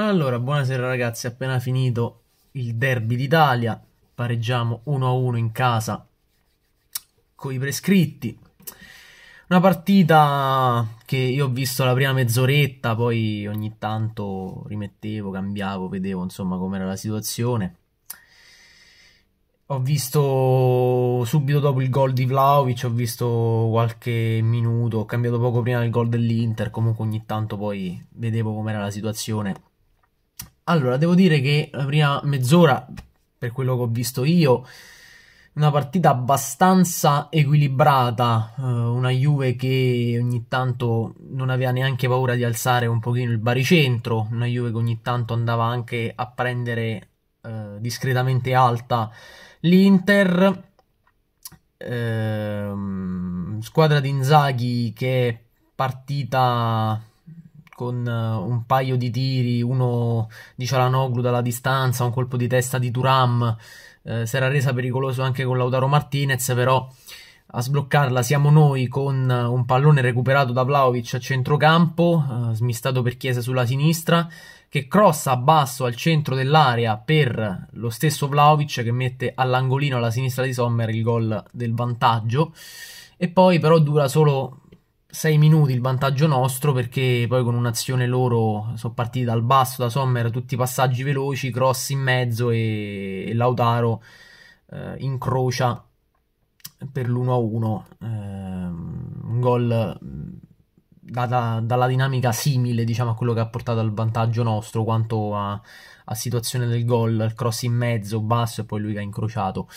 Allora, buonasera ragazzi, appena finito il derby d'Italia, pareggiamo 1-1 in casa con i prescritti. Una partita che io ho visto la prima mezz'oretta, poi ogni tanto rimettevo, cambiavo, vedevo insomma com'era la situazione. Ho visto subito dopo il gol di Vlaovic, ho visto qualche minuto, ho cambiato poco prima il gol dell'Inter, comunque ogni tanto poi vedevo com'era la situazione allora, devo dire che la prima mezz'ora, per quello che ho visto io, una partita abbastanza equilibrata, eh, una Juve che ogni tanto non aveva neanche paura di alzare un pochino il baricentro, una Juve che ogni tanto andava anche a prendere eh, discretamente alta l'Inter, eh, squadra di Inzaghi che è partita con eh, un paio di tiri, uno di Cialanoglu dalla distanza, un colpo di testa di Turam, eh, si era resa pericoloso anche con Lautaro Martinez, però a sbloccarla siamo noi con eh, un pallone recuperato da Vlaovic a centrocampo, eh, smistato per Chiesa sulla sinistra, che crossa a basso al centro dell'area per lo stesso Vlaovic che mette all'angolino alla sinistra di Sommer il gol del vantaggio, e poi però dura solo 6 minuti il vantaggio nostro perché poi con un'azione loro sono partiti dal basso, da Sommer, tutti i passaggi veloci, cross in mezzo e, e Lautaro eh, incrocia per l'1-1, eh, un gol mm, da, dalla dinamica simile diciamo, a quello che ha portato al vantaggio nostro quanto a, a situazione del gol, il cross in mezzo, basso e poi lui che ha incrociato.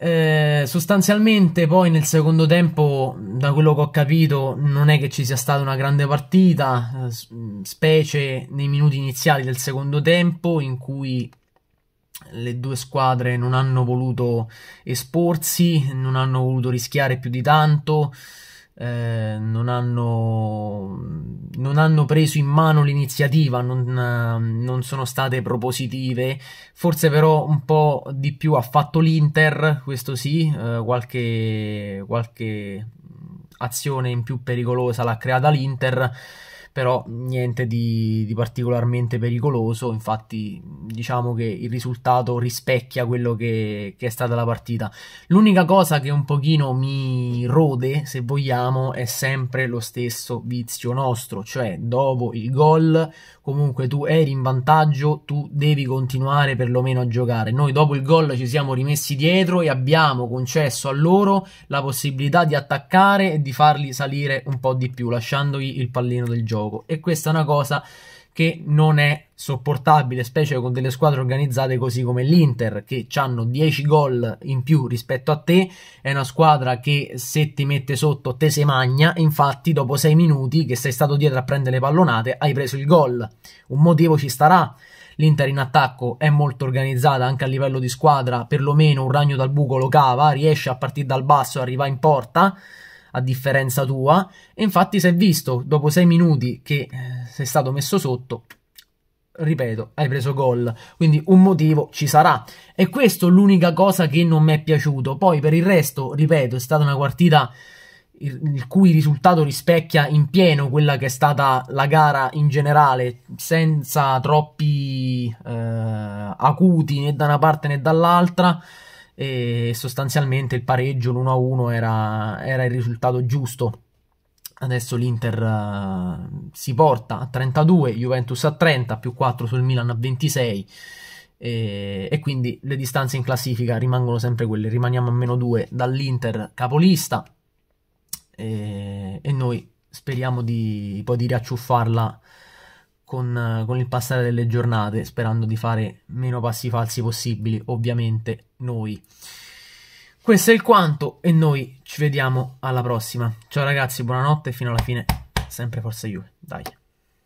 Eh, sostanzialmente poi nel secondo tempo, da quello che ho capito, non è che ci sia stata una grande partita, eh, specie nei minuti iniziali del secondo tempo in cui le due squadre non hanno voluto esporsi, non hanno voluto rischiare più di tanto eh, non, hanno, non, hanno, preso in mano l'iniziativa, non, eh, non, sono state propositive. Forse però un po' di più ha fatto l'Inter, questo sì, eh, qualche, qualche azione in più pericolosa l'ha creata l'Inter però niente di, di, particolarmente pericoloso, infatti diciamo che il risultato rispecchia quello che, che, è stata la partita. L'unica cosa che un pochino mi rode, se vogliamo, è sempre lo stesso vizio nostro, cioè dopo il gol comunque tu eri in vantaggio, tu devi continuare perlomeno a giocare. Noi dopo il gol ci siamo rimessi dietro e abbiamo concesso a loro la possibilità di attaccare e di farli salire un po' di più, lasciandogli il pallino del gioco gioco e questa è una cosa che non è sopportabile, specie con delle squadre organizzate così come l'Inter, che hanno 10 gol in più rispetto a te, è una squadra che se ti mette sotto te se magna, infatti dopo 6 minuti che sei stato dietro a prendere le pallonate hai preso il gol, un motivo ci starà. L'Inter in attacco è molto organizzata anche a livello di squadra, perlomeno un ragno dal buco lo cava, riesce a partire dal basso e arrivare in porta, a differenza tua. E infatti si è visto dopo sei minuti che eh, sei stato messo sotto, ripeto, hai preso gol, quindi un motivo ci sarà. E questa è l'unica cosa che non mi è piaciuto. Poi per il resto, ripeto, è stata una partita il cui risultato rispecchia in pieno quella che è stata la gara in generale, senza troppi eh, acuti né da una parte né dall'altra e sostanzialmente il pareggio, l'1-1 era, era il risultato giusto. Adesso l'Inter uh, si porta a 32, Juventus a 30, più 4 sul Milan a 26 e, e, quindi le distanze in classifica rimangono sempre quelle, rimaniamo a meno 2 dall'Inter capolista e, e noi speriamo di, poi di riacciuffarla con, eh, con, il passare delle giornate, sperando di fare meno passi falsi possibili, ovviamente noi. Questo è il quanto e noi ci vediamo alla prossima. Ciao ragazzi, buonanotte e fino alla fine sempre forza Juve. Dai.